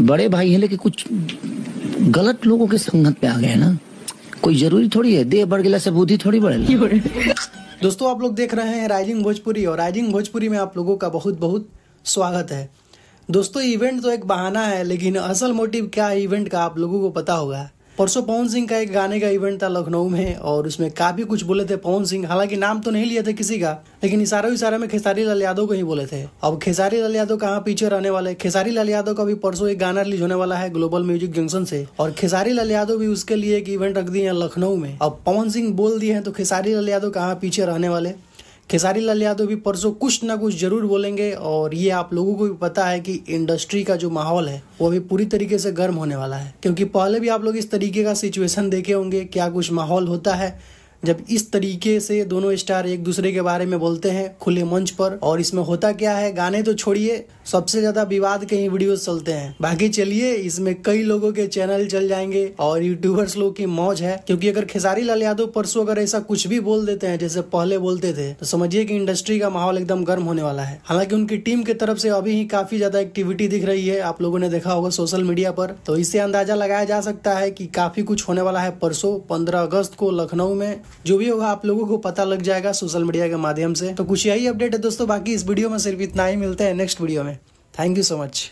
बड़े भाई हैं लेकिन कुछ गलत लोगों के संगत पे आ गए ना कोई जरूरी थोड़ी है देह बढ़ गया से बुद्धि थोड़ी बढ़े दोस्तों आप लोग देख रहे हैं राइजिंग भोजपुरी और राइजिंग भोजपुरी में आप लोगों का बहुत बहुत स्वागत है दोस्तों इवेंट तो एक बहाना है लेकिन असल मोटिव क्या है इवेंट का आप लोगों को पता होगा परसों पवन सिंह का एक गाने का इवेंट था लखनऊ में और उसमें काफ़ी कुछ बोले थे पवन सिंह हालांकि नाम तो नहीं लिए थे किसी का लेकिन इशारा इशारा में खेसारी लाल यादव को ही बोले थे अब खेसारी लाल यादव कहाँ पीछे रहने वाले खेसारी लाल यादव का भी परसों एक गाना रिलीज होने वाला है ग्लोबल म्यूजिक जंक्शन से और खेसारी लाल यादव भी उसके लिए एक इवेंट रख दिए हैं लखनऊ में अब पवन सिंह बोल दिए हैं तो खेसारी लाल यादव कहाँ पीछे रहने वाले खेसारी लाल यादव भी परसों कुछ ना कुछ जरूर बोलेंगे और ये आप लोगों को भी पता है कि इंडस्ट्री का जो माहौल है वो अभी पूरी तरीके से गर्म होने वाला है क्योंकि पहले भी आप लोग इस तरीके का सिचुएशन देखे होंगे क्या कुछ माहौल होता है जब इस तरीके से दोनों स्टार एक दूसरे के बारे में बोलते हैं खुले मंच पर और इसमें होता क्या है गाने तो छोड़िए सबसे ज्यादा विवाद के ही वीडियोस चलते हैं बाकी चलिए इसमें कई लोगों के चैनल चल जाएंगे और यूट्यूबर्स लोग की मौज है क्योंकि अगर खेसारी लाल यादव परसों अगर ऐसा कुछ भी बोल देते हैं जैसे पहले बोलते थे तो समझिए कि इंडस्ट्री का माहौल एकदम गर्म होने वाला है हालांकि उनकी टीम की तरफ से अभी ही काफी ज्यादा एक्टिविटी दिख रही है आप लोगों ने देखा होगा सोशल मीडिया पर तो इससे अंदाजा लगाया जा सकता है कि काफी कुछ होने वाला है परसों पंद्रह अगस्त को लखनऊ में जो भी होगा आप लोगों को पता लग जाएगा सोशल मीडिया के माध्यम से तो कुछ यही अपडेट है दोस्तों बाकी इस वीडियो में सिर्फ इतना ही मिलता है नेक्स्ट वीडियो में थैंक यू सो मच